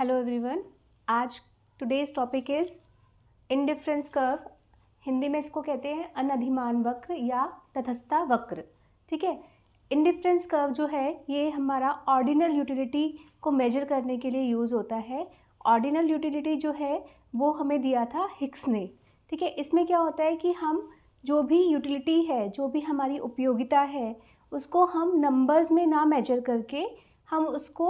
hello everyone आज today's topic is indifference curve Hindi में इसको कहते हैं अनधिमान वक्र या तथस्था वक्र ठीक है इनडिफरेंस कर्व जो है ये हमारा ऑर्डिनल यूटिलिटी को मेजर करने के लिए यूज़ होता है ऑर्डिनल यूटिलिटी जो है वो हमें दिया था हिक्स ने ठीक है इसमें क्या होता है कि हम जो भी यूटिलिटी है जो भी हमारी उपयोगिता है उसको हम नंबर्स में ना मेजर करके हम उसको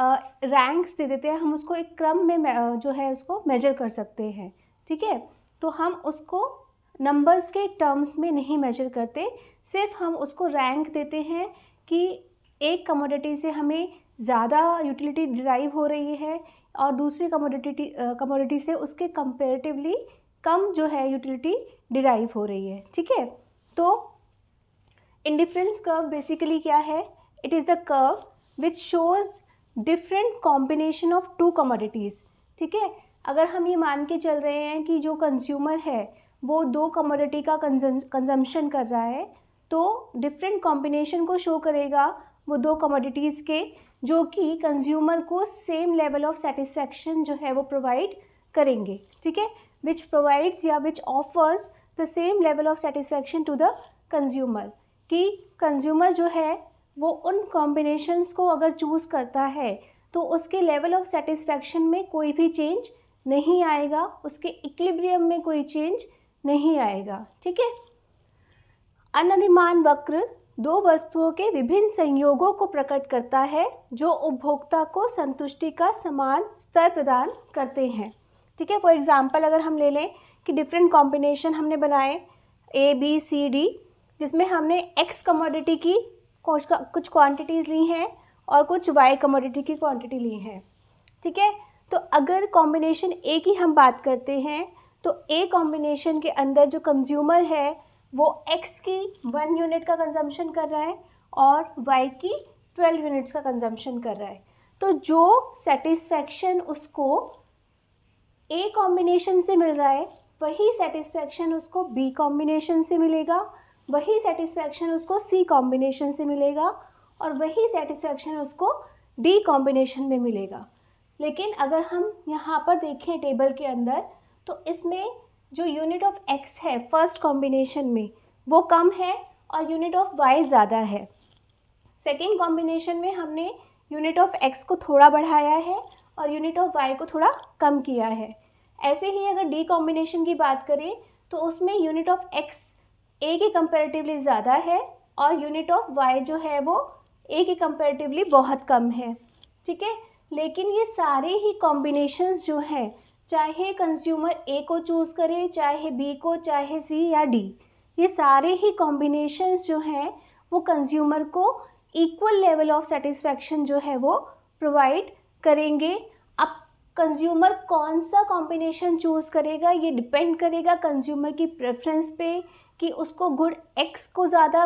रैंक्स दे देते हैं हम उसको एक क्रम में जो है उसको मेजर कर सकते हैं ठीक है तो हम उसको नंबर्स के टर्म्स में नहीं मेजर करते सिर्फ हम उसको रैंक देते हैं कि एक कमोडिटी से हमें ज़्यादा यूटिलिटी डिराइव हो रही है और दूसरी कमोडिटी कमोडिटी से उसके कंपेरेटिवली कम जो है यूटिलिटी डिराइव हो रही है ठीक है तो इंडिफरेंस कर्व बेसिकली क्या है it is the curve which shows different combination of two commodities ठीक है अगर हम ये मान के चल रहे हैं कि जो कंज्यूमर है वो दो कमोडिटी का कंजम्पशन कर रहा है तो डिफरेंट कॉम्बिनेशन को शो करेगा वो दो कमोडिटीज़ के जो कि कंज्यूमर को सेम लेवल ऑफ सेटिस्फेक्शन जो है वो प्रोवाइड करेंगे ठीक है विच प्रोवाइड्स या which offers the same level of satisfaction to the consumer कि कंज्यूमर जो है वो उन कॉम्बिनेशंस को अगर चूज़ करता है तो उसके लेवल ऑफ सेटिस्फैक्शन में कोई भी चेंज नहीं आएगा उसके इक्लिब्रियम में कोई चेंज नहीं आएगा ठीक है अनधिमान वक्र दो वस्तुओं के विभिन्न संयोगों को प्रकट करता है जो उपभोक्ता को संतुष्टि का समान स्तर प्रदान करते हैं ठीक है फॉर एग्ज़ाम्पल अगर हम ले लें कि डिफरेंट कॉम्बिनेशन हमने बनाए ए बी सी डी जिसमें हमने एक्स कमोडिटी की कुछ कुछ क्वांटिटीज़ ली हैं और कुछ वाई कमोडिटी की क्वांटिटी ली है ठीक है तो अगर कॉम्बिनेशन ए की हम बात करते हैं तो ए कॉम्बिनेशन के अंदर जो कंज्यूमर है वो एक्स की वन यूनिट का कंजम्पशन कर रहा है और वाई की ट्वेल्व यूनिट्स का कंजम्पशन कर रहा है तो जो सेटिस्फैक्शन उसको ए कॉम्बिनेशन से मिल रहा है वही सेटिस्फैक्शन उसको बी कॉम्बिनेशन से मिलेगा वही सेटिस्फैक्शन उसको सी कॉम्बिनेशन से मिलेगा और वही सेटिस्फैक्शन उसको डी कॉम्बिनेशन में मिलेगा लेकिन अगर हम यहाँ पर देखें टेबल के अंदर तो इसमें जो यूनिट ऑफ एक्स है फर्स्ट कॉम्बिनेशन में वो कम है और यूनिट ऑफ वाई ज़्यादा है सेकेंड कॉम्बिनेशन में हमने यूनिट ऑफ एक्स को थोड़ा बढ़ाया है और यूनिट ऑफ वाई को थोड़ा कम किया है ऐसे ही अगर डी कॉम्बिनेशन की बात करें तो उसमें यूनिट ऑफ एक्स ए के कंपेरेटिवली ज़्यादा है और यूनिट ऑफ वाई जो है वो ए के कंपेरेटिवली बहुत कम है ठीक है लेकिन ये सारे ही कॉम्बिनेशंस जो हैं चाहे कंज्यूमर ए को चूज़ करे चाहे बी को चाहे सी या डी ये सारे ही कॉम्बिनेशंस जो हैं वो कंज्यूमर को इक्वल लेवल ऑफ सेटिस्फेक्शन जो है वो प्रोवाइड करेंगे अब कंज्यूमर कौन सा कॉम्बिनेशन चूज़ करेगा ये डिपेंड करेगा कंज्यूमर की प्रेफरेंस पे कि उसको गुड़ एक्स को ज़्यादा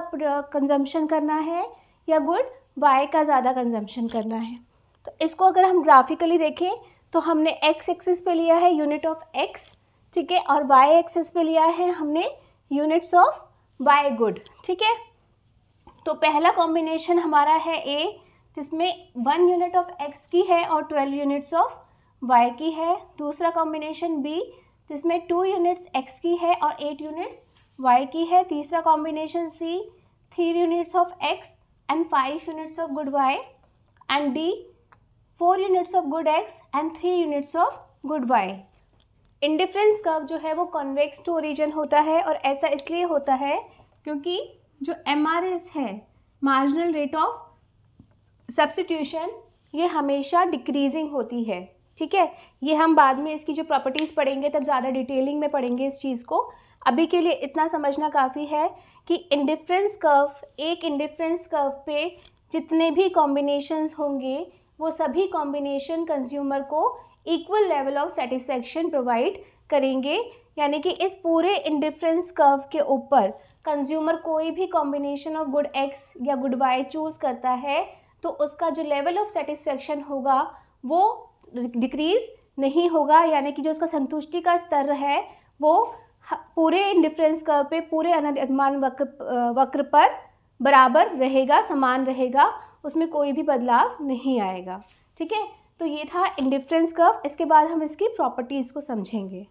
कंजम्पशन करना है या गुड़ वाई का ज़्यादा कंजम्पशन करना है तो इसको अगर हम ग्राफिकली देखें तो हमने एक्स एक्सिस पे लिया है यूनिट ऑफ एक्स ठीक है और वाई एक्सिस पे लिया है हमने यूनिट्स ऑफ वाई गुड ठीक है तो पहला कॉम्बिनेशन हमारा है ए जिसमें वन यूनिट ऑफ एक्स की है और ट्वेल्व यूनिट्स ऑफ वाई की है दूसरा कॉम्बिनेशन बी जिसमें टू यूनिट्स एक्स की है और एट यूनिट्स वाई की है तीसरा combination C three units of X and five units of good Y and D four units of good X and three units of good Y indifference curve जो है वो convex to origin होता है और ऐसा इसलिए होता है क्योंकि जो एम है मार्जिनल रेट ऑफ सब्सिट्यूशन ये हमेशा डिक्रीजिंग होती है ठीक है ये हम बाद में इसकी जो प्रॉपर्टीज़ पढ़ेंगे तब ज़्यादा डिटेलिंग में पढ़ेंगे इस चीज़ को अभी के लिए इतना समझना काफ़ी है कि इंडिफरेंस कर्व एक इंडिफरेंस कर्व पे जितने भी कॉम्बिनेशंस होंगे वो सभी कॉम्बिनेशन कंज्यूमर को equal level of satisfaction provide करेंगे यानी कि इस पूरे इंडिफरेंस कर्व के ऊपर कंज्यूमर कोई भी कॉम्बिनेशन ऑफ गुड एक्स या गुड वाई चूज़ करता है तो उसका जो लेवल ऑफ सेटिस्फेक्शन होगा वो डिक्रीज़ नहीं होगा यानी कि जो उसका संतुष्टि का स्तर है वो पूरे इंडिफ्रेंस कर्व पे पूरे अनंतमान वक्र वक्र पर बराबर रहेगा समान रहेगा उसमें कोई भी बदलाव नहीं आएगा ठीक है तो ये था इंडिफ्रेंस कर्व इसके बाद हम इसकी प्रॉपर्टीज़ को समझेंगे